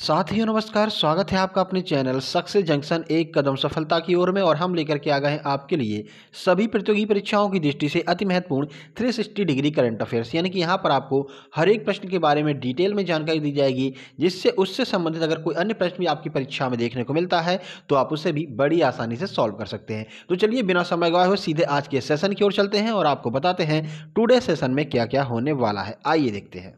साथियों नमस्कार स्वागत है आपका अपने चैनल सक्सेस जंक्शन एक कदम सफलता की ओर में और हम लेकर के आ गए हैं आपके लिए सभी प्रतियोगी परीक्षाओं की दृष्टि से अति महत्वपूर्ण 360 डिग्री करंट अफेयर्स यानी कि यहाँ पर आपको हर एक प्रश्न के बारे में डिटेल में जानकारी दी जाएगी जिससे उससे संबंधित अगर कोई अन्य प्रश्न भी आपकी परीक्षा में देखने को मिलता है तो आप उसे भी बड़ी आसानी से सॉल्व कर सकते हैं तो चलिए बिना समय गवाए हुए सीधे आज के सेशन की ओर चलते हैं और आपको बताते हैं टूडे सेशन में क्या क्या होने वाला है आइए देखते हैं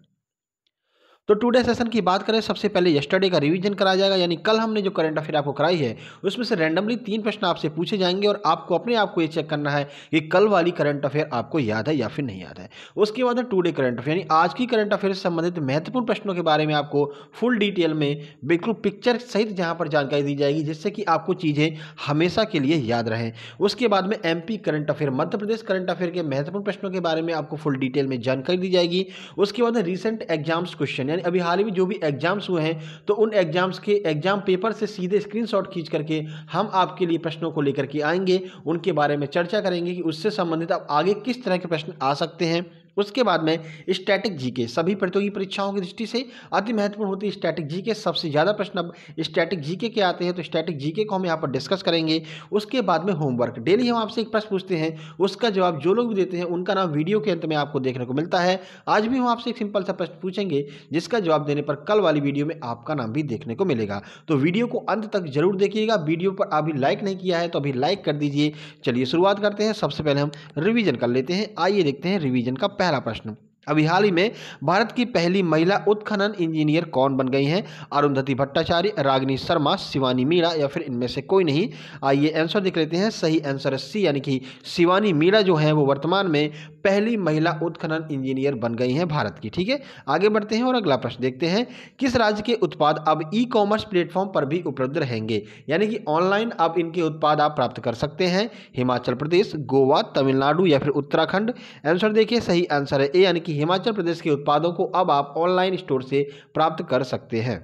तो टुडे सेशन की बात करें सबसे पहले यस्टरडे का रिवीजन कराया जाएगा यानी कल हमने जो करंट अफेयर आपको कराई है उसमें से रैंडमली तीन प्रश्न आपसे पूछे जाएंगे और आपको अपने आप को ये चेक करना है कि कल वाली करंट अफेयर आपको याद है या फिर नहीं याद है उसके बाद है डे करंट अफेयर यानी आज की करंट अफेयर से संबंधित महत्वपूर्ण प्रश्नों के बारे में आपको फुल डिटेल में बिल्कुल पिक्चर सहित जहाँ पर जानकारी दी जाएगी जिससे कि आपको चीज़ें हमेशा के लिए याद रहें उसके बाद में M current affair Madhya Pradesh current affair के महत्वपूर्ण प्रश्नों के बारे में आपको फुल डिटेल में जानकारी दी जाएगी उसके बाद रिसेंट एग्जाम्स क्वेश्चन यानी अभी हाल ही में जो भी एग्जाम्स हुए हैं तो उन एग्जाम्स के एग्जाम पेपर से सीधे स्क्रीनशॉट खींच करके हम आपके लिए प्रश्नों को लेकर के आएंगे उनके बारे में चर्चा करेंगे कि उससे संबंधित आप आगे किस तरह के प्रश्न आ सकते हैं उसके बाद में स्टैटिक जीके सभी प्रतियोगी परीक्षाओं की दृष्टि से अति महत्वपूर्ण होती है स्टैटिक जी के सबसे ज़्यादा प्रश्न अब स्टैटिक जीके के आते हैं तो स्टैटिक जी को हम यहाँ पर डिस्कस करेंगे उसके बाद में होमवर्क डेली हम आपसे एक प्रश्न पूछते हैं उसका जवाब जो लोग भी देते हैं उनका नाम वीडियो के अंत में आपको देखने को मिलता है आज भी हम आपसे एक सिंपल सा प्रश्न पूछेंगे जिसका जवाब देने पर कल वाली वीडियो में आपका नाम भी देखने को मिलेगा तो वीडियो को अंत तक जरूर देखिएगा वीडियो पर अभी लाइक नहीं किया है तो अभी लाइक कर दीजिए चलिए शुरुआत करते हैं सबसे पहले हम रिविजन कर लेते हैं आइए देखते हैं रिविजन का पहला पहला प्रश्न अभी हाल ही में भारत की पहली महिला उत्खनन इंजीनियर कौन बन गई हैं अरुंधति भट्टाचार्य रागिनी शर्मा शिवानी मीणा या फिर इनमें से कोई नहीं आइए आंसर देख लेते हैं सही आंसर सी यानी कि शिवानी मीणा जो है वो वर्तमान में पहली महिला उत्खनन इंजीनियर बन गई हैं भारत की ठीक है आगे बढ़ते हैं और अगला प्रश्न देखते हैं किस राज्य के उत्पाद अब ई कॉमर्स प्लेटफॉर्म पर भी उपलब्ध रहेंगे यानी कि ऑनलाइन अब इनके उत्पाद आप प्राप्त कर सकते हैं हिमाचल प्रदेश गोवा तमिलनाडु या फिर उत्तराखंड आंसर देखिए सही आंसर है ए यानी कि हिमाचल प्रदेश के उत्पादों को अब आप ऑनलाइन स्टोर से प्राप्त कर सकते हैं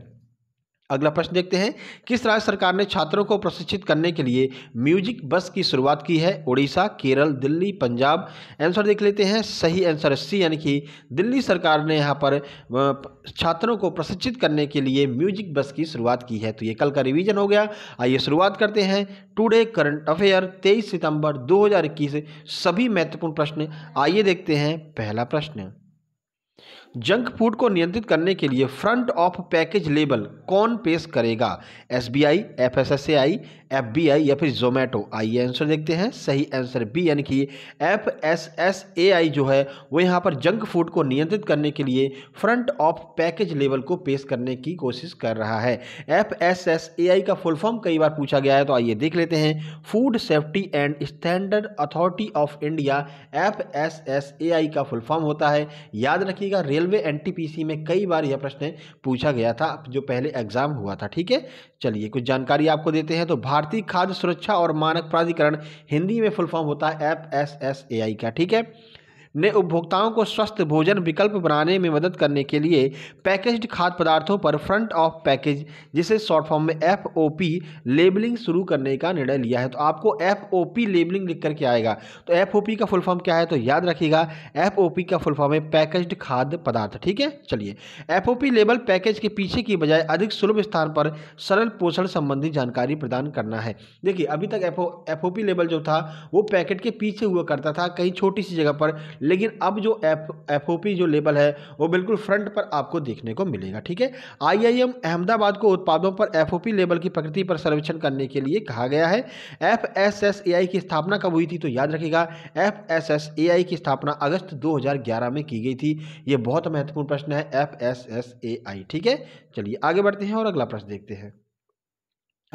अगला प्रश्न देखते हैं किस राज्य सरकार ने छात्रों को प्रशिक्षित करने के लिए म्यूजिक बस की शुरुआत की है उड़ीसा केरल दिल्ली पंजाब आंसर देख लेते हैं सही आंसर सी यानी कि दिल्ली सरकार ने यहाँ पर छात्रों को प्रशिक्षित करने के लिए म्यूजिक बस की शुरुआत की है तो ये कल का रिवीजन हो गया आइए शुरुआत करते हैं टुडे करंट अफेयर तेईस सितंबर दो सभी महत्वपूर्ण प्रश्न आइए देखते हैं पहला प्रश्न जंक फूड को नियंत्रित करने के लिए फ्रंट ऑफ पैकेज लेबल कौन पेश करेगा S B I F S S A I F B I या फिर जोमेटो आइए आंसर देखते हैं सही आंसर बी यानी कि F S S A I जो है वो यहाँ पर जंक फूड को नियंत्रित करने के लिए फ्रंट ऑफ पैकेज लेबल को पेश करने की कोशिश कर रहा है F S S A I का फुल फॉर्म कई बार पूछा गया है तो आइए देख लेते हैं food safety and standard authority of India F S S A I का फुल फॉर्म होता है याद रखिएगा रेल रेलवे एनटीपीसी में कई बार यह प्रश्न पूछा गया था जो पहले एग्जाम हुआ था ठीक है चलिए कुछ जानकारी आपको देते हैं तो भारतीय खाद्य सुरक्षा और मानक प्राधिकरण हिंदी में फुल फॉर्म होता है F S S A I का ठीक है ने उपभोक्ताओं को स्वस्थ भोजन विकल्प बनाने में मदद करने के लिए पैकेज्ड खाद्य पदार्थों पर फ्रंट ऑफ पैकेज जिसे शॉर्ट फॉर्म में एफ लेबलिंग शुरू करने का निर्णय लिया है तो आपको एफ लेबलिंग लिख करके आएगा तो एफ का फुल फॉर्म क्या है तो याद रखिएगा एफ का फुल फॉर्म है पैकेज्ड खाद्य पदार्थ ठीक है चलिए एफ लेबल पैकेज के पीछे की बजाय अधिक सुलभ स्थान पर सरल पोषण संबंधी जानकारी प्रदान करना है देखिए अभी तक एफ एफ लेबल जो था वो पैकेट के पीछे हुआ करता था कहीं छोटी सी जगह पर लेकिन अब जो एफ एफ जो लेबल है वो बिल्कुल फ्रंट पर आपको देखने को मिलेगा ठीक है आई अहमदाबाद को उत्पादों पर एफ लेबल की प्रकृति पर सर्वेक्षण करने के लिए कहा गया है एफ की स्थापना कब हुई थी तो याद रखेगा एफ की स्थापना अगस्त दो में की गई थी ये बहुत महत्वपूर्ण प्रश्न है एफ ठीक है चलिए आगे बढ़ते हैं और अगला प्रश्न देखते हैं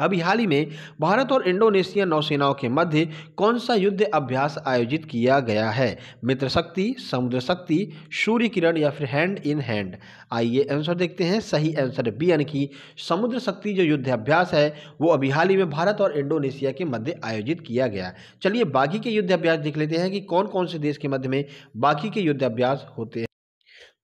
अभी हाल ही में भारत और इंडोनेशिया नौसेनाओं के मध्य कौन सा युद्ध अभ्यास आयोजित किया गया है मित्र शक्ति समुद्र शक्ति सूर्य किरण या फिर हैंड इन हैंड आइए आंसर देखते हैं सही आंसर बी यानी कि समुद्र शक्ति जो युद्ध अभ्यास है वो अभी हाल ही में भारत और इंडोनेशिया के मध्य आयोजित किया गया चलिए बाकी के युद्ध अभ्यास देख लेते हैं कि कौन कौन से देश के मध्य में बाकी के युद्ध अभ्यास होते हैं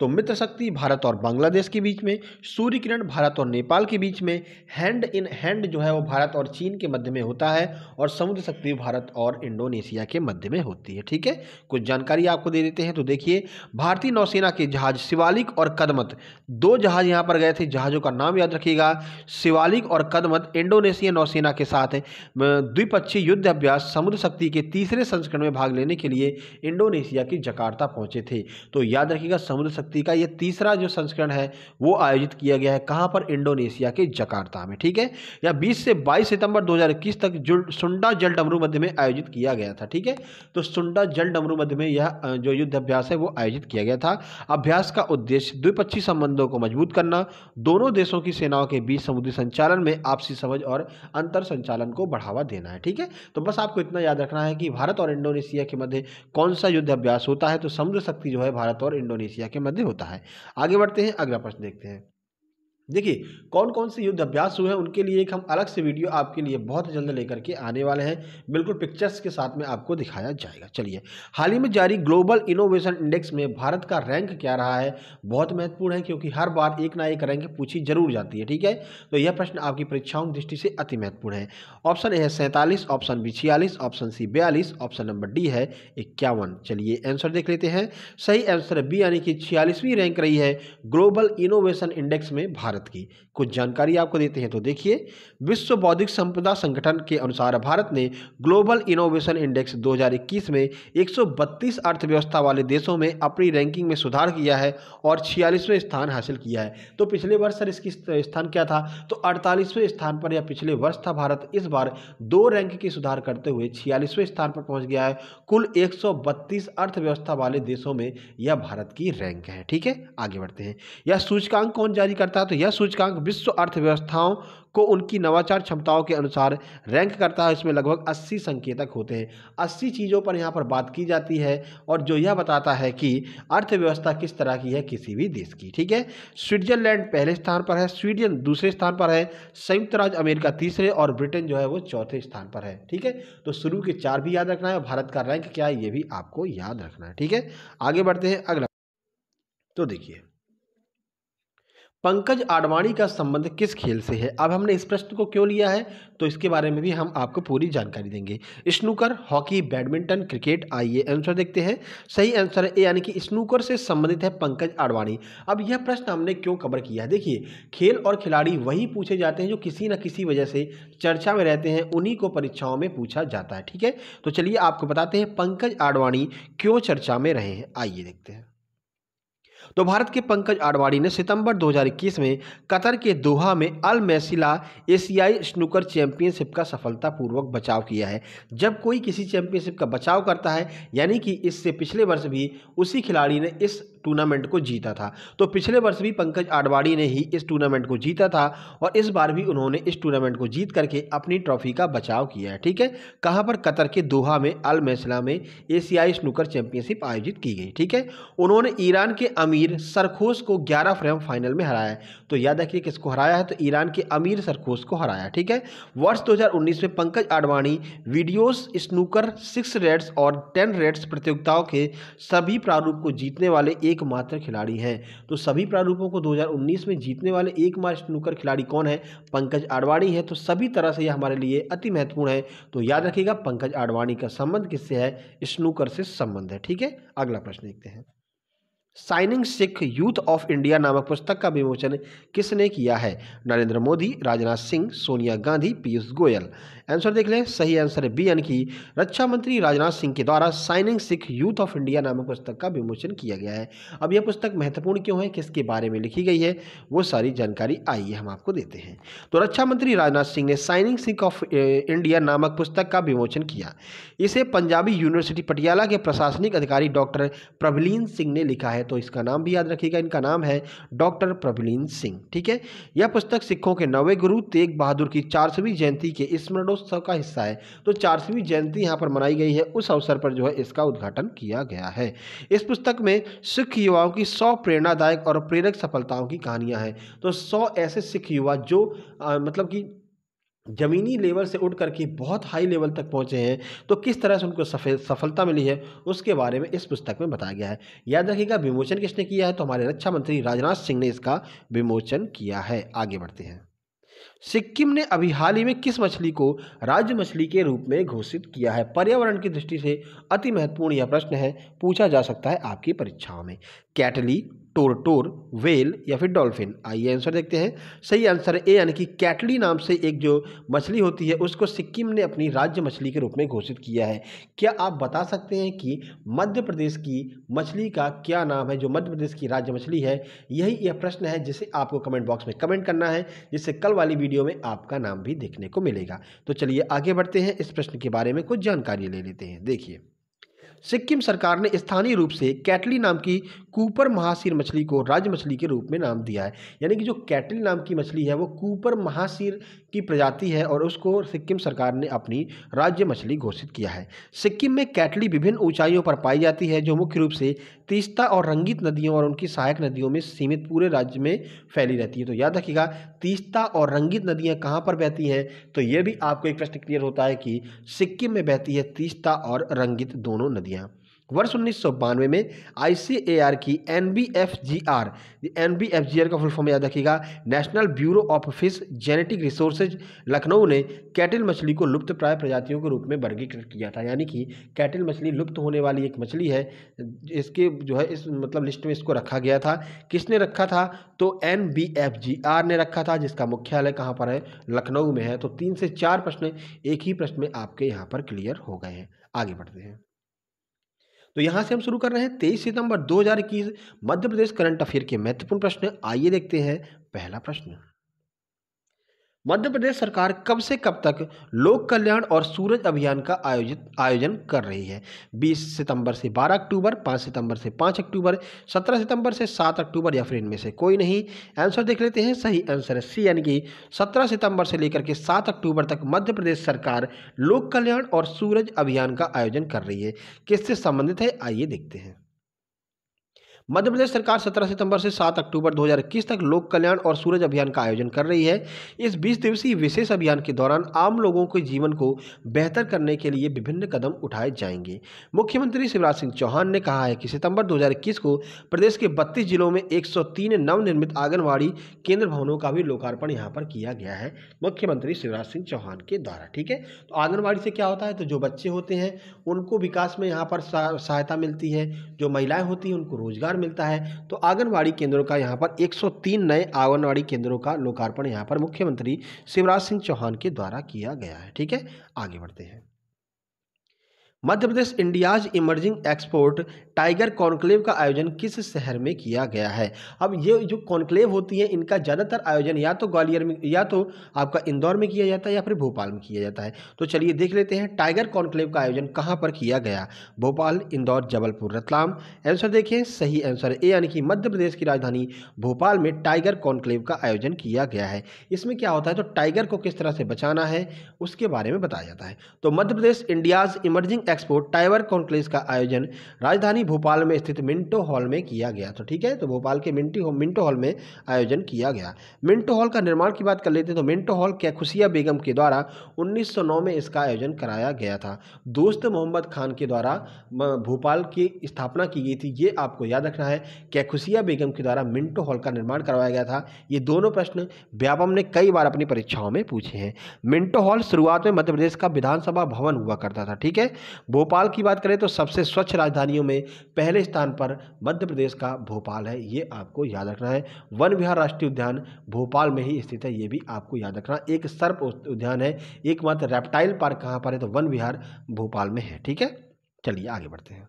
तो मित्र शक्ति भारत और बांग्लादेश के बीच में सूर्य किरण भारत और नेपाल के बीच में हैंड इन हैंड जो है वो भारत और चीन के मध्य में होता है और समुद्र शक्ति भारत और इंडोनेशिया के मध्य में होती है ठीक है कुछ जानकारी आपको दे देते हैं तो देखिए भारतीय नौसेना के जहाज शिवालिक और कदमत दो जहाज यहाँ पर गए थे जहाज़ों का नाम याद रखिएगा शिवालिक और कदमत इंडोनेशिया नौसेना के साथ द्विपक्षीय युद्ध अभ्यास समुद्र शक्ति के तीसरे संस्करण में भाग लेने के लिए इंडोनेशिया की जकार्ता पहुंचे थे तो याद रखिएगा समुद्र शक्ति शक्ति का ये तीसरा जो संस्करण है वो आयोजित किया गया है कहाँ पर इंडोनेशिया के जकार्ता में ठीक है या 20 से 22 सितंबर 2021 तक सुंडा जल डमरू मध्य में आयोजित किया गया था ठीक है तो सुंडा जल डमरू मध्य में यह जो युद्ध अभ्यास है वो आयोजित किया गया था अभ्यास का उद्देश्य द्विपक्षीय संबंधों को मजबूत करना दोनों देशों की सेनाओं के बीच समुद्री संचालन में आपसी समझ और अंतर संचालन को बढ़ावा देना है ठीक है तो बस आपको इतना याद रखना है कि भारत और इंडोनेशिया के मध्य कौन सा युद्ध अभ्यास होता है तो समुद्र शक्ति जो है भारत और इंडोनेशिया के मध्य होता है आगे बढ़ते हैं अगला प्रश्न देखते हैं देखिए कौन कौन से युद्ध अभ्यास हुए हैं उनके लिए एक हम अलग से वीडियो आपके लिए बहुत जल्द लेकर के आने वाले हैं बिल्कुल पिक्चर्स के साथ में आपको दिखाया जाएगा चलिए हाल ही में जारी ग्लोबल इनोवेशन इंडेक्स में भारत का रैंक क्या रहा है बहुत महत्वपूर्ण है क्योंकि हर बार एक ना एक रैंक पूछी जरूर जाती है ठीक है तो यह प्रश्न आपकी परीक्षाओं की दृष्टि से अति महत्वपूर्ण है ऑप्शन ए है सैंतालीस ऑप्शन बी छियालीस ऑप्शन सी बयालीस ऑप्शन नंबर डी है इक्यावन चलिए आंसर देख लेते हैं सही आंसर बी यानी कि छियालीसवीं रैंक रही है ग्लोबल इनोवेशन इंडेक्स में भारत भारत की कुछ जानकारी आपको देते हैं तो देखिए विश्व बौद्धिक संपदा संगठन के अनुसार भारत ने ग्लोबल इनोवेशन इंडेक्स 2021 में 132 अर्थव्यवस्था वाले देशों में अपनी रैंकिंग में सुधार किया है और छियालीसवें स्थान हासिल किया है तो पिछले वर्ष सर इसकी स्थान क्या था तो अड़तालीसवें स्थान पर या पिछले वर्ष था भारत इस बार दो रैंक की सुधार करते हुए छियालीसवें स्थान पर पहुंच गया है कुल एक अर्थव्यवस्था वाले देशों में यह भारत की रैंक है ठीक है आगे बढ़ते हैं यह सूचकांक कौन जारी करता है तो यह यह सूचकांक विश्व अर्थव्यवस्थाओं को उनकी नवाचार क्षमताओं के अनुसार रैंक करता है इसमें लगभग 80 संकेतक होते हैं 80 चीज़ों पर यहाँ पर बात की जाती है और जो यह बताता है कि अर्थव्यवस्था किस तरह की है किसी भी देश की ठीक है स्विट्जरलैंड पहले स्थान पर है स्वीडन दूसरे स्थान पर है संयुक्त राज्य अमेरिका तीसरे और ब्रिटेन जो है वो चौथे स्थान पर है ठीक है तो शुरू के चार भी याद रखना है भारत का रैंक क्या है ये भी आपको याद रखना है ठीक है आगे बढ़ते हैं अगला तो देखिए पंकज आडवाणी का संबंध किस खेल से है अब हमने इस प्रश्न को क्यों लिया है तो इसके बारे में भी हम आपको पूरी जानकारी देंगे स्नूकर हॉकी बैडमिंटन क्रिकेट आइए आंसर देखते हैं सही आंसर है ए यानी कि स्नूकर से संबंधित है पंकज आडवाणी अब यह प्रश्न हमने क्यों कवर किया है देखिए खेल और खिलाड़ी वही पूछे जाते हैं जो किसी न किसी वजह से चर्चा में रहते हैं उन्हीं को परीक्षाओं में पूछा जाता है ठीक है तो चलिए आपको बताते हैं पंकज आडवाणी क्यों चर्चा में रहे हैं आइए देखते हैं तो भारत के पंकज आडवाणी ने सितंबर 2021 में कतर के दोहा में अल मैसिला एशियाई स्नूकर चैंपियनशिप का सफलतापूर्वक बचाव किया है जब कोई किसी चैंपियनशिप का बचाव करता है यानी कि इससे पिछले वर्ष भी उसी खिलाड़ी ने इस टूर्नामेंट को जीता था तो पिछले वर्ष भी पंकज आडवाणी ने ही इस टूर्नामेंट को जीता था और इस बार भी उन्होंने इस टूर्नामेंट को जीत करके अपनी ट्रॉफी का बचाव किया है ठीक है कहाँ पर कतर के दोहा में अल मैसला में एशियाई स्नूकर चैंपियनशिप आयोजित की गई ठीक है उन्होंने ईरान के अमीर सरखोश को ग्यारह फ्रेम फाइनल में हराया है तो याद रखिए किसको हराया है तो ईरान के अमीर सरखोश को हराया ठीक है वर्ष दो में Pankaj Advani videos snooker six reds और टेन रेड्स प्रतियोगिताओं के सभी प्रारूप को जीतने वाले एकमात्र खिलाड़ी हैं तो सभी प्रारूपों को 2019 में जीतने वाले एकमात्र स्नूकर खिलाड़ी कौन है पंकज आडवाणी है तो सभी तरह से यह हमारे लिए अति महत्वपूर्ण है तो याद रखिएगा पंकज आडवाणी का संबंध किससे है स्नूकर से संबंध है ठीक है अगला प्रश्न देखते हैं shining Sikh youth of India नामक पुस्तक का विमोचन किसने किया है नरेंद्र मोदी राजनाथ सिंह सोनिया गांधी पीयूष गोयल आंसर देख लें सही आंसर है बी यानी कि रक्षा मंत्री राजनाथ सिंह के द्वारा shining Sikh youth of India नामक पुस्तक का विमोचन किया गया है अब यह पुस्तक महत्वपूर्ण क्यों है किसके बारे में लिखी गई है वो सारी जानकारी आइए हम आपको देते हैं तो रक्षा मंत्री राजनाथ सिंह ने साइनिंग सिख ऑफ इंडिया नामक पुस्तक का विमोचन किया इसे पंजाबी यूनिवर्सिटी पटियाला के प्रशासनिक अधिकारी डॉक्टर प्रभलीन सिंह ने लिखा है तो इसका नाम भी याद रखिएगा इनका नाम है डॉक्टर प्रभलीन सिंह ठीक है यह पुस्तक सिखों के नवे गुरु तेग बहादुर की चारसवीं जयंती के स्मरणों महोत्सव का हिस्सा है तो चारसवीं जयंती यहाँ पर मनाई गई है उस अवसर पर जो है इसका उद्घाटन किया गया है इस पुस्तक में सिख युवाओं की सौ प्रेरणादायक और प्रेरक सफलताओं की कहानियाँ हैं तो सौ ऐसे सिख युवा जो आ, मतलब कि ज़मीनी लेवल से उठ करके बहुत हाई लेवल तक पहुंचे हैं तो किस तरह से उनको सफलता मिली है उसके बारे में इस पुस्तक में बताया गया है याद रखिएगा विमोचन किसने किया है तो हमारे रक्षा मंत्री राजनाथ सिंह ने इसका विमोचन किया है आगे बढ़ते हैं सिक्किम ने अभी हाल ही में किस मछली को राज्य मछली के रूप में घोषित किया है पर्यावरण की दृष्टि से अति महत्वपूर्ण यह प्रश्न है पूछा जा सकता है आपकी परीक्षाओं में कैटली टोर वेल या फिर डॉल्फिन आइए आंसर देखते हैं सही आंसर है ए यानी कि कैटली नाम से एक जो मछली होती है उसको सिक्किम ने अपनी राज्य मछली के रूप में घोषित किया है क्या आप बता सकते हैं कि मध्य प्रदेश की मछली का क्या नाम है जो मध्य प्रदेश की राज्य मछली है यही यह प्रश्न है जिसे आपको कमेंट बॉक्स में कमेंट करना है जिससे कल वाली वीडियो में आपका नाम भी देखने को मिलेगा तो चलिए आगे बढ़ते हैं इस प्रश्न के बारे में कुछ जानकारी ले लेते हैं देखिए सिक्किम सरकार ने स्थानीय रूप से कैटली नाम की कूपर महासीर मछली को राज्य मछली के रूप में नाम दिया है यानी कि जो कैटली नाम की मछली है वो कूपर महासीर की प्रजाति है और उसको सिक्किम सरकार ने अपनी राज्य मछली घोषित किया है सिक्किम में कैटली विभिन्न ऊंचाइयों पर पाई जाती है जो मुख्य रूप से तीस्ता और रंगीत नदियों और उनकी सहायक नदियों में सीमित पूरे राज्य में फैली रहती है तो याद रखिएगा तीस्ता और रंगीत नदियाँ कहाँ पर बहती हैं तो ये भी आपको एक प्रश्न क्लियर होता है कि सिक्किम में बहती है तीस्ता और रंगीत दोनों नदियाँ वर्ष उन्नीस में आईसीएआर की N B F G R N B F G R का फुल फॉर्म याद रखिएगा national bureau of fish genetic resources Lucknow ने कैटल मछली को लुप्त प्राय प्रजातियों के रूप में वर्गीकृत किया था यानी कि कैटल मछली लुप्त होने वाली एक मछली है इसके जो है इस मतलब लिस्ट में इसको रखा गया था किसने रखा था तो N B F G R ने रखा था जिसका मुख्यालय कहाँ पर है लखनऊ में है तो तीन से चार प्रश्न एक ही प्रश्न में आपके यहाँ पर क्लियर हो गए हैं आगे बढ़ते हैं तो यहाँ से हम शुरू कर रहे हैं तेईस सितंबर दो मध्य प्रदेश करंट अफेयर के महत्वपूर्ण प्रश्न आइए देखते हैं पहला प्रश्न मध्य प्रदेश सरकार कब से कब तक लोक कल्याण और सूरज अभियान का आयोजित आयोजन कर रही है 20 सितंबर से 12 अक्टूबर 5 सितंबर से 5 अक्टूबर 17 सितंबर से 7 अक्टूबर या फिर इनमें से कोई नहीं आंसर देख लेते हैं सही आंसर है सी यानी कि सत्रह सितंबर से लेकर के सात अक्टूबर तक मध्य प्रदेश सरकार लोक कल्याण और सूरज अभियान का आयोजन कर रही है किससे संबंधित है आइए देखते हैं मध्य प्रदेश सरकार 17 सितंबर से 7 अक्टूबर 2021 तक लोक कल्याण और सूरज अभियान का आयोजन कर रही है इस 20 दिवसीय विशेष अभियान के दौरान आम लोगों के जीवन को बेहतर करने के लिए विभिन्न कदम उठाए जाएंगे मुख्यमंत्री शिवराज सिंह चौहान ने कहा है कि सितंबर 2021 को प्रदेश के बत्तीस जिलों में 103 नवनिर्मित आंगनबाड़ी केंद्र भवनों का भी लोकार्पण यहाँ पर किया गया है मुख्यमंत्री शिवराज सिंह चौहान के द्वारा ठीक है तो आंगनबाड़ी से क्या होता है तो जो बच्चे होते हैं उनको विकास में यहाँ पर सहायता मिलती है जो महिलाएं होती हैं उनको रोजगार मिलता है तो आंगनबाड़ी केंद्रों का यहाँ पर 103 नए आंगनबाड़ी केंद्रों का लोकार्पण यहाँ पर मुख्यमंत्री शिवराज सिंह चौहान के द्वारा किया गया है ठीक है आगे बढ़ते हैं Madhya Pradesh India's emerging export tiger conclave का आयोजन किस शहर में किया गया है अब ये जो कॉन्क्लेव होती है इनका ज़्यादातर आयोजन या तो ग्वालियर में या तो आपका इंदौर में किया जाता है या फिर भोपाल में किया जाता है तो चलिए देख लेते हैं टाइगर कॉन्क्लेव का आयोजन कहाँ पर किया गया भोपाल इंदौर जबलपुर रतलाम आंसर देखें सही आंसर ए यानी कि मध्य प्रदेश की राजधानी भोपाल में टाइगर कॉन्क्लेव का आयोजन किया गया है इसमें क्या होता है तो टाइगर को किस तरह से बचाना है उसके बारे में बताया जाता है तो Madhya Pradesh India's emerging export tiger conclave का आयोजन राजधानी भोपाल में स्थित मिंटो हॉल में किया गया तो ठीक है तो भोपाल के मिंटी मिंटो हॉल में आयोजन किया गया मिंटो हॉल का निर्माण की बात कर लेते हैं तो मिंटो हॉल कैखुसिया बेगम के द्वारा 1909 में इसका आयोजन कराया गया था दोस्त मोहम्मद खान के द्वारा भोपाल की स्थापना की गई थी ये आपको याद रखना है कैखुसिया बेगम के द्वारा मिंटो हॉल का निर्माण करवाया गया था ये दोनों प्रश्न व्यापम ने कई बार अपनी परीक्षाओं में पूछे हैं मिंटो हॉल शुरुआत में मध्य प्रदेश का विधानसभा भवन हुआ करता था ठीक है भोपाल की बात करें तो सबसे स्वच्छ राजधानियों में पहले स्थान पर मध्य प्रदेश का भोपाल है ये आपको याद रखना है वन विहार राष्ट्रीय उद्यान भोपाल में ही स्थित है ये भी आपको याद रखना एक सर्प उद्यान है एकमात्र रेप्टाइल पार्क कहाँ पर है तो वन विहार भोपाल में है ठीक है चलिए आगे बढ़ते हैं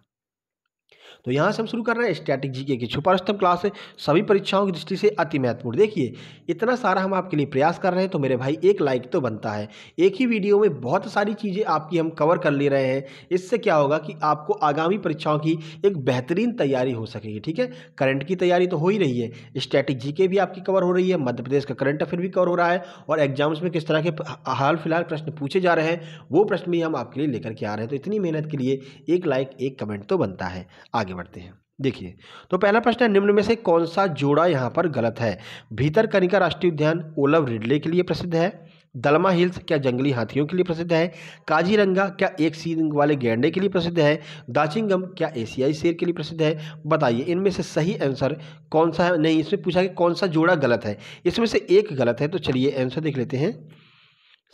तो यहाँ से हम शुरू कर रहे हैं स्टैटिक जीके की सुपरस्तम क्लास है सभी परीक्षाओं की दृष्टि से अति महत्वपूर्ण देखिए इतना सारा हम आपके लिए प्रयास कर रहे हैं तो मेरे भाई एक लाइक तो बनता है एक ही वीडियो में बहुत सारी चीज़ें आपकी हम कवर कर ले रहे हैं इससे क्या होगा कि आपको आगामी परीक्षाओं की एक बेहतरीन तैयारी हो सकेगी ठीक है करंट की तैयारी तो हो ही रही है स्टैटिक जी भी आपकी कवर हो रही है मध्य प्रदेश का करंट अफेयर भी कवर हो रहा है और एग्जाम्स में किस तरह के हाल फिलहाल प्रश्न पूछे जा रहे हैं वो प्रश्न भी हम आपके लिए लेकर के आ रहे हैं तो इतनी मेहनत के लिए एक लाइक एक कमेंट तो बनता है आगे आगे बढ़ते हैं देखिए तो पहला प्रश्न है निम्न में से कौन सा जोड़ा यहाँ पर गलत है भीतर कनिका राष्ट्रीय उद्यान ओलव रिडले के लिए प्रसिद्ध है दलमा हिल्स क्या जंगली हाथियों के लिए प्रसिद्ध है काजीरंगा क्या एक सींग वाले गैंडे के लिए प्रसिद्ध है दाचिंगम क्या एशियाई शेर के लिए प्रसिद्ध है बताइए इनमें से सही आंसर कौन सा है नहीं इसमें पूछा कि कौन सा जोड़ा गलत है इसमें से एक गलत है तो चलिए आंसर देख लेते हैं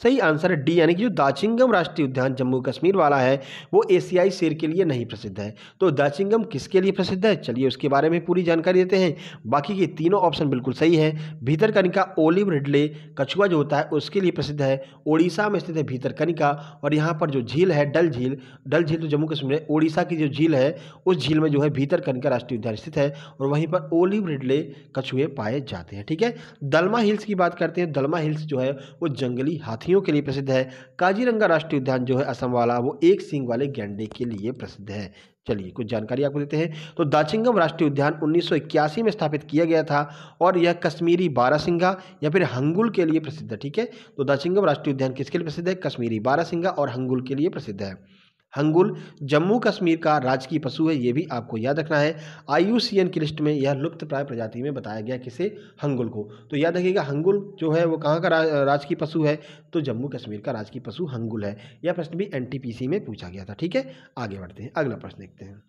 सही आंसर है डी यानी कि जो दाचिंगम राष्ट्रीय उद्यान जम्मू कश्मीर वाला है वो एशियाई शेर के लिए नहीं प्रसिद्ध है तो दाचिंगम किसके लिए प्रसिद्ध है चलिए उसके बारे में पूरी जानकारी देते हैं बाकी के तीनों ऑप्शन बिल्कुल सही है भीतरकनिका ओलिव रिडले कछुआ जो होता है उसके लिए प्रसिद्ध है उड़ीसा में स्थित है भीतरकनिका और यहाँ पर जो झील है डल झील डल झील तो जम्मू कश्मीर है उड़ीसा की जो झील है उस झील में जो है भीतरकनिका राष्ट्रीय उद्यान स्थित है और वहीं पर ओलिव रिडले कछुए पाए जाते हैं ठीक है दलमा हिल्स की बात करते हैं दलमा हिल्स जो है वो जंगली हाथी हाथियों के लिए प्रसिद्ध है काजीरंगा राष्ट्रीय उद्यान जो है असम वाला वो एक सिंह वाले गैंडे के लिए प्रसिद्ध है चलिए कुछ जानकारी आपको देते हैं तो दाचिंगम राष्ट्रीय उद्यान 1981 में स्थापित किया गया था और यह कश्मीरी बारासिंगा या फिर हंगुल के लिए प्रसिद्ध है ठीक है तो दाचिंगम राष्ट्रीय उद्यान किसके लिए प्रसिद्ध है कश्मीरी बारासिंगा और हंगुल के लिए प्रसिद्ध है हंगुल जम्मू कश्मीर का राजकीय पशु है ये भी आपको याद रखना है आईयूसीएन की लिस्ट में यह लुप्त प्राय प्रजाति में बताया गया किसे हंगुल को तो याद रखिएगा हंगुल जो है वो कहाँ का राजकीय पशु है तो जम्मू कश्मीर का राजकीय पशु हंगुल है यह प्रश्न भी एनटीपीसी में पूछा गया था ठीक है आगे बढ़ते हैं अगला प्रश्न देखते हैं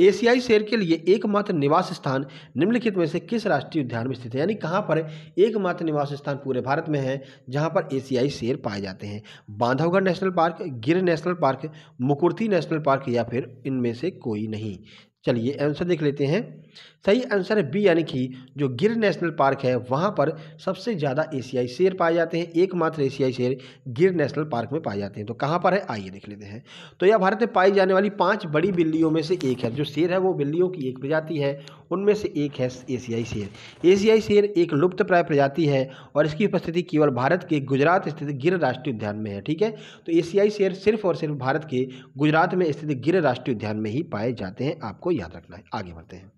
एशियाई शेर के लिए एकमात्र निवास स्थान निम्नलिखित में से किस राष्ट्रीय उद्यान में स्थित है यानी कहाँ पर एकमात्र निवास स्थान पूरे भारत में है जहाँ पर एशियाई शेर पाए जाते हैं Bandhavgarh national park Gir national park Mukurthi national park या फिर इनमें से कोई नहीं चलिए आंसर देख लेते हैं सही आंसर है बी यानी कि जो गिर नेशनल पार्क है वहाँ पर सबसे ज़्यादा एशियाई शेर पाए जाते हैं एकमात्र एशियाई शेर गिर नेशनल पार्क में पाए जाते हैं तो कहाँ पर है आइए देख लेते हैं तो यह भारत में पाई जाने वाली पाँच बड़ी बिल्लियों में से एक है जो शेर है वो बिल्लियों की एक प्रजाति है उनमें से एक है एशियाई शेर एशियाई शेर एक लुप्त प्राय प्रजाति है और इसकी उपस्थिति केवल भारत के गुजरात स्थित गिर राष्ट्रीय उद्यान में है ठीक है तो एशियाई शेर सिर्फ और सिर्फ भारत के गुजरात में स्थित गिर राष्ट्रीय उद्यान में ही पाए जाते हैं आपको याद रखना है आगे बढ़ते हैं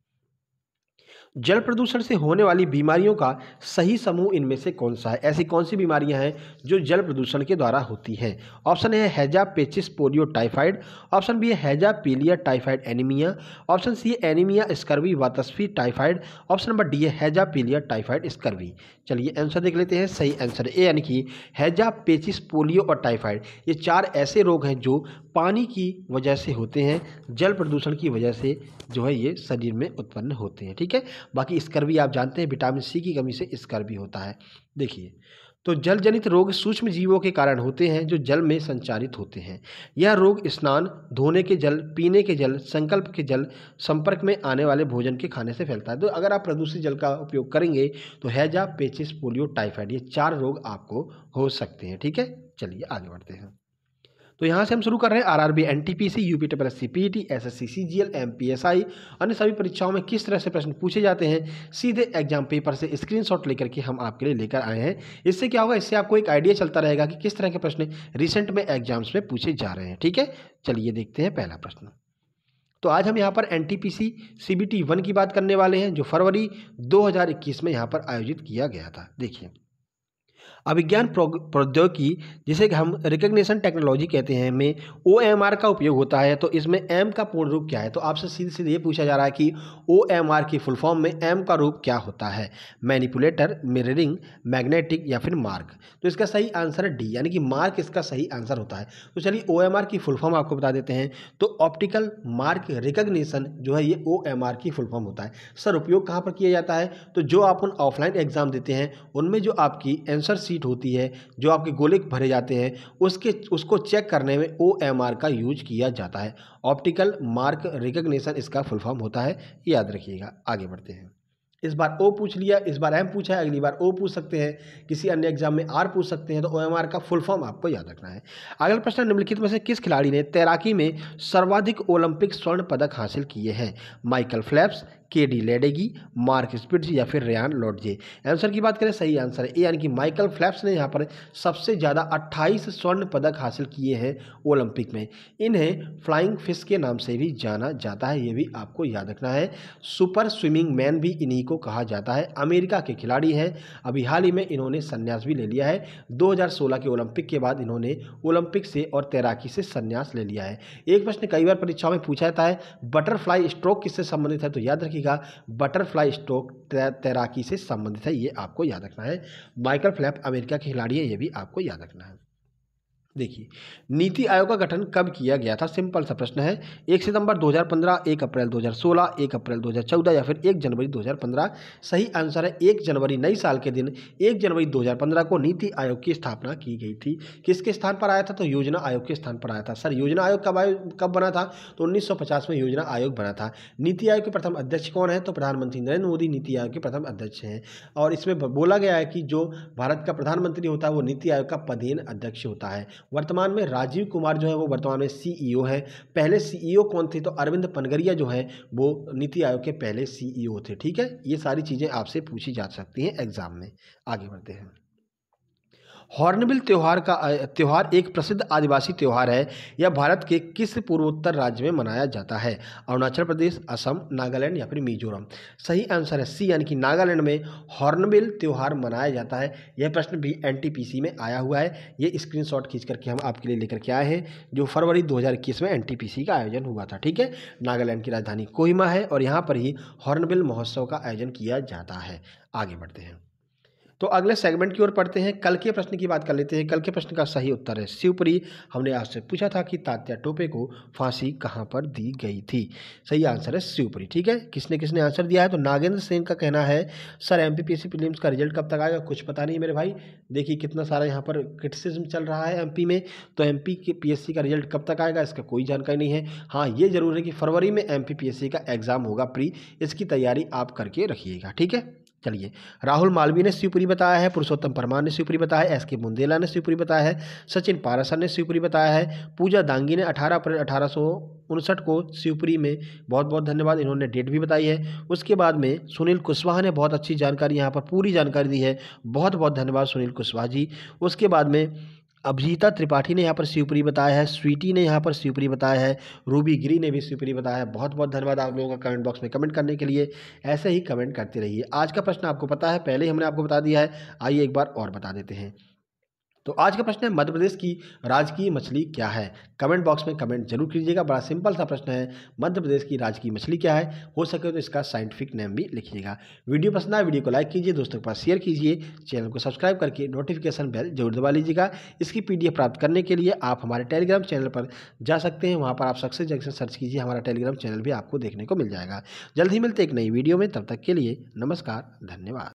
जल प्रदूषण से होने वाली बीमारियों का सही समूह इनमें से कौन सा है ऐसी कौन सी बीमारियां हैं जो जल प्रदूषण के द्वारा होती हैं ऑप्शन ए है हैजा पेचिस पोलियो टाइफाइड ऑप्शन बी है हैजा पीलिया टाइफाइड एनीमिया ऑप्शन सी है एनीमिया स्कर्वी वातस्फी टाइफाइड ऑप्शन नंबर डी है हैजा पीलिया टाइफाइड स्कर्वी चलिए आंसर देख लेते हैं सही आंसर ए यानी कि हैजा पेचिस पोलियो और टाइफाइड ये चार ऐसे रोग हैं जो पानी की वजह से होते हैं जल प्रदूषण की वजह से जो है ये शरीर में उत्पन्न होते हैं ठीक है बाकी स्कर भी आप जानते हैं विटामिन सी की कमी से स्कर्वी भी होता है देखिए तो जल जनित रोग सूक्ष्म जीवों के कारण होते हैं जो जल में संचारित होते हैं यह रोग स्नान धोने के जल पीने के जल संकल्प के जल संपर्क में आने वाले भोजन के खाने से फैलता है तो अगर आप प्रदूषित जल का उपयोग करेंगे तो हैजा पेचिस पोलियो टाइफाइड ये चार रोग आपको हो सकते हैं ठीक है चलिए आगे बढ़ते हैं तो यहाँ से हम शुरू कर रहे हैं R R B N T P C U P टेपल S C P T S S C C G L M P S I अन्य सभी परीक्षाओं में किस तरह से प्रश्न पूछे जाते हैं सीधे एग्जाम पेपर से स्क्रीन शॉट लेकर के हम आपके लिए लेकर आए हैं इससे क्या होगा इससे आपको एक आइडिया चलता रहेगा कि किस तरह के प्रश्न रिसेंट में एग्जाम्स में पूछे जा रहे हैं ठीक है चलिए देखते हैं पहला प्रश्न तो आज हम यहाँ पर N T P C C B T one की बात करने वाले हैं जो फरवरी इक्कीस में यहाँ पर आयोजित किया गया था देखिए अभिज्ञान प्रौद्योगिकी जिसे हम रिकग्निशन टेक्नोलॉजी कहते हैं में ओ एम आर का उपयोग होता है तो इसमें एम का पूर्ण रूप क्या है तो आपसे सीधे सीधे ये पूछा जा रहा है कि ओ एम आर की फुल फॉर्म में एम का रूप क्या होता है मैनिपुलेटर मिररिंग मैग्नेटिक या फिर मार्क तो इसका सही आंसर है डी यानी कि मार्क इसका सही आंसर होता है तो चलिए ओ एम आर की फुल फॉर्म आपको बता देते हैं तो ऑप्टिकल मार्क रिकग्निशन जो है ये ओ एम आर की फुल फॉर्म होता है सर उपयोग कहाँ पर किया जाता है तो जो आप ऑफलाइन एग्जाम देते हैं उनमें जो आपकी आंसर सी शीट होती है जो आपके गोले भरे जाते हैं उसके उसको चेक करने में ओ का यूज किया जाता है ऑप्टिकल मार्क रिकग्निशन इसका फुल फॉर्म होता है याद रखिएगा आगे बढ़ते हैं इस बार ओ पूछ लिया इस बार एम पूछा है अगली बार ओ पूछ सकते हैं किसी अन्य एग्जाम में आर पूछ सकते हैं तो ओ एम आर का फुल फॉर्म आपको याद रखना है अगला प्रश्न निम्नलिखित में से किस खिलाड़ी ने तैराकी में सर्वाधिक ओलंपिक स्वर्ण पदक हासिल किए हैं Michael Phelps Katie Ledecky Mark Spitz या फिर रेन लॉर्डजे आंसर की बात करें सही आंसर है ए यानी कि माइकल फ्लैप्स ने यहाँ पर सबसे ज़्यादा अट्ठाईस स्वर्ण पदक हासिल किए हैं ओलंपिक में इन्हें फ्लाइंग फिश के नाम से भी जाना जाता है ये भी आपको याद रखना है सुपर स्विमिंग मैन भी इन्हीं को कहा जाता है अमेरिका के खिलाड़ी हैं अभी हाल ही में इन्होंने संन्यास भी ले लिया है दो के ओलंपिक के बाद इन्होंने ओलंपिक से और तैराकी से संन्यास ले लिया है एक प्रश्न कई बार परीक्षाओं में पूछा जाता है बटरफ्लाई स्ट्रोक किससे संबंधित है तो याद रखिए रखिएगा बटरफ्लाई स्ट्रोक तैराकी से संबंधित है ये आपको याद रखना है माइकल फ्लैप अमेरिका के खिलाड़ी है ये भी आपको याद रखना है देखिए नीति आयोग का गठन कब किया गया था सिंपल सा प्रश्न है एक सितंबर 2015 एक अप्रैल 2016 एक अप्रैल 2014 या फिर एक जनवरी 2015 सही आंसर है एक जनवरी नई साल के दिन एक जनवरी 2015 को नीति आयोग की स्थापना की गई थी किसके स्थान पर आया था तो योजना आयोग के स्थान पर आया था सर योजना आयोग कब आयोग कब बना था तो उन्नीस में योजना आयोग बना था नीति आयोग के प्रथम अध्यक्ष कौन है तो प्रधानमंत्री नरेंद्र मोदी नीति आयोग के प्रथम अध्यक्ष हैं और इसमें बोला गया है कि जो भारत का प्रधानमंत्री होता है वो नीति आयोग का पदेन अध्यक्ष होता है वर्तमान में राजीव कुमार जो है वो वर्तमान में सीईओ e हैं पहले सीईओ e कौन थे तो अरविंद पनगरिया जो है वो नीति आयोग के पहले सीईओ e थे ठीक है ये सारी चीज़ें आपसे पूछी जा सकती हैं एग्जाम में आगे बढ़ते हैं हॉर्नबिल त्यौहार का त्यौहार एक प्रसिद्ध आदिवासी त्यौहार है यह भारत के किस पूर्वोत्तर राज्य में मनाया जाता है अरुणाचल प्रदेश असम नागालैंड या फिर मिजोरम सही आंसर है सी यानी कि नागालैंड में हॉर्नबिल त्यौहार मनाया जाता है यह प्रश्न भी एन में आया हुआ है ये शॉट खींच करके हम आपके लिए लेकर के आए हैं जो फरवरी दो में एन का आयोजन हुआ था ठीक है नागालैंड की राजधानी कोहिमा है और यहाँ पर ही हॉर्नबिल महोत्सव का आयोजन किया जाता है आगे बढ़ते हैं तो अगले सेगमेंट की ओर पढ़ते हैं कल के प्रश्न की बात कर लेते हैं कल के प्रश्न का सही उत्तर है शिवपुरी हमने आपसे पूछा था कि तात्या टोपे को फांसी कहाँ पर दी गई थी सही आंसर है शिवपुरी ठीक है किसने किसने आंसर दिया है तो नागेंद्र सेन का कहना है सर एम पी का रिजल्ट कब तक आएगा कुछ पता नहीं मेरे भाई देखिए कितना सारा यहाँ पर क्रिटिसिज्म चल रहा है एम में तो एम के पी का रिजल्ट कब तक आएगा इसका कोई जानकारी नहीं है हाँ ये जरूर है कि फरवरी में एम का एग्ज़ाम होगा प्री इसकी तैयारी आप करके रखिएगा ठीक है चलिए राहुल मालवी ने शिवपुरी बताया है पुरुषोत्तम परमार ने शिवपुरी बताया है एस के मुंदेला ने शिवपुरी बताया है सचिन पारासर ने शिवपुरी बताया है पूजा दांगी ने अठारह अप्रैल अठारह उनसठ को शिवपुरी में बहुत बहुत धन्यवाद इन्होंने डेट भी बताई है उसके बाद में सुनील कुशवाहा ने बहुत अच्छी जानकारी यहाँ पर पूरी जानकारी दी है बहुत बहुत धन्यवाद सुनील कुशवाहा जी उसके बाद में अभिजीता त्रिपाठी ने यहाँ पर शिवपुरी बताया है स्वीटी ने यहाँ पर शिवपुरी बताया है रूबी गिरी ने भी शिवपुरी बताया है बहुत बहुत धन्यवाद आप लोगों का कमेंट बॉक्स में कमेंट करने के लिए ऐसे ही कमेंट करते रहिए आज का प्रश्न आपको पता है पहले ही हमने आपको बता दिया है आइए एक बार और बता देते हैं तो आज का प्रश्न है मध्य प्रदेश की राजकीय मछली क्या है कमेंट बॉक्स में कमेंट जरूर कीजिएगा बड़ा सिंपल सा प्रश्न है मध्य प्रदेश की राजकीय मछली क्या है हो सके तो इसका साइंटिफिक नेम भी लिखिएगा वीडियो पसंद आए वीडियो को लाइक कीजिए दोस्तों के पास शेयर कीजिए चैनल को सब्सक्राइब करके नोटिफिकेशन बेल जरूर दबा लीजिएगा इसकी पी प्राप्त करने के लिए आप हमारे टेलीग्राम चैनल पर जा सकते हैं वहाँ पर आप सक्सेस जंक्शन सर्च कीजिए हमारा टेलीग्राम चैनल भी आपको देखने को मिल जाएगा जल्द ही मिलते एक नई वीडियो में तब तक के लिए नमस्कार धन्यवाद